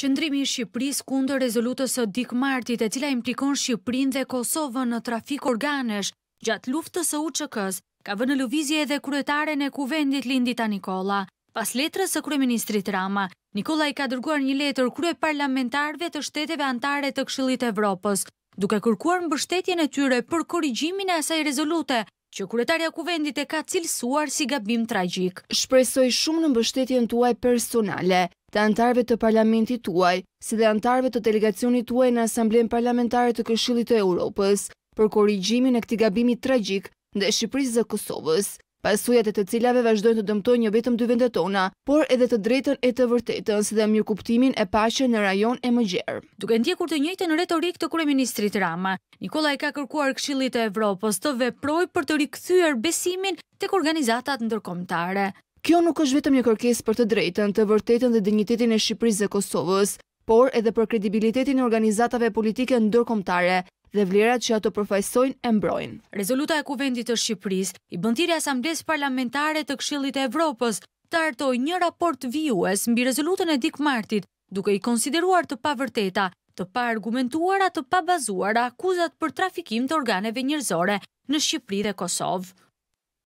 Qëndrimi i Shqipëris kundër rezolutës së dikë martit e cila implikon Shqipërin dhe Kosovën në trafik organesh gjatë luftës së UQK-s, ka vënë lëvizje edhe kuretare në kuvendit Lindita Nikola. Pas letrës së kryeministrit Rama, Nikola i ka dërguar një letër krye parlamentarve të shteteve antare të këshillit Evropës, duke kërkuar mbështetjen e tyre për korrigjimin e asaj rezolute, që kuretarja kuvendit e ka cilësuar si gabim tragjik. Shpresoj shumë në mbështetjen tuaj personale, të antarve të parlamenti tuaj, si dhe antarve të delegacioni tuaj në Asamblem Parlamentare të Këshillit të Europës për korrigjimin e këti gabimi tragjik dhe Shqipërisë dhe Kosovës, pasujat e të cilave vazhdojnë të dëmtoj një jo vetëm dy vendet tona, por edhe të drejtën e të vërtetën si dhe mjë kuptimin e pashën në rajon e më gjerë. Duke ndjekur të njëjtë në retorik të kure ministrit Rama, Nikolaj ka kërkuar këshillit e Evropës të veproj për të rikëthyër besimin të organizatat ndërkomtare. Kjo nuk është vetëm një kërkes për të drejtën, të vërtetën dhe dignitetin e Shqipërisë dhe Kosovës, por edhe për kredibilitetin e organizatave politike ndërkombëtare dhe vlerat që ato përfajsojnë e mbrojnë. Rezoluta e kuvendit të Shqipërisë i bëndiri asambles parlamentare të këshillit e Evropës, të artoj një raport vijues mbi rezolutën e dik martit, duke i konsideruar të pa vërteta, të pa argumentuara, të pa bazuara akuzat për trafikim të organeve njërzore në Shqipëri dhe Kosovë.